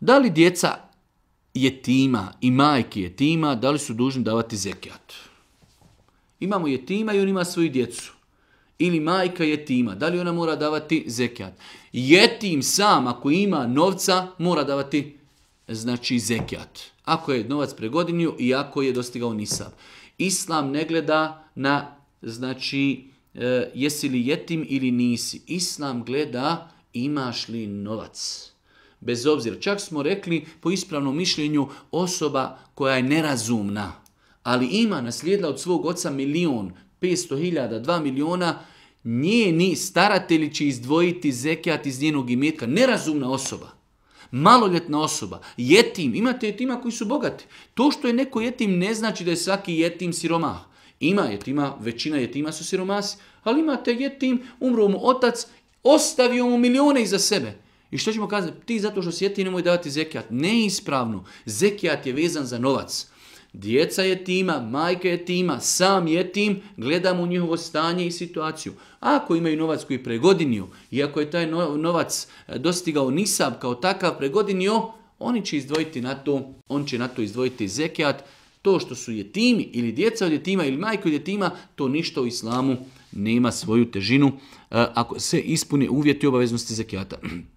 da li djeca jetima i majke jetima, da li su dužni davati zekijat? Imamo jetima i on ima svoju djecu. Ili majka jetima, da li ona mora davati zekijat? Jetim sam, ako ima novca, mora davati znači zekijat. Ako je novac pregodinio i ako je dostigao nisab. Islam ne gleda na, znači, e, jesi li jetim ili nisi. Islam gleda imaš li novac. Znači, bez obzira. Čak smo rekli po ispravnom mišljenju osoba koja je nerazumna, ali ima naslijedla od svog oca milion, 500.000, 2 miliona, njeni staratelji će izdvojiti zekijat iz njenog imetka. Nerazumna osoba, maloljetna osoba, jetim, imate jetima koji su bogati. To što je neko jetim ne znači da je svaki jetim siromah. Ima jetima, većina jetima su siromasi, ali imate jetim, umro mu otac, ostavio mu milione iza sebe. I što ćemo kazati? Ti zato što sjeti nemoj davati zekijat. Neispravno. Zekijat je vezan za novac. Djeca je tima, majka je tima, sam je tim, gledamo u njihovo stanje i situaciju. Ako imaju novac koji pregodinio, i ako je taj novac e, dostigao nisab kao takav pregodinio, oni će izdvojiti na to, on će na to izdvojiti zekijat. To što su je timi ili djeca od je tima ili majka od je tima, to ništa u islamu nema svoju težinu e, ako se ispune uvjeti obaveznosti zekijata.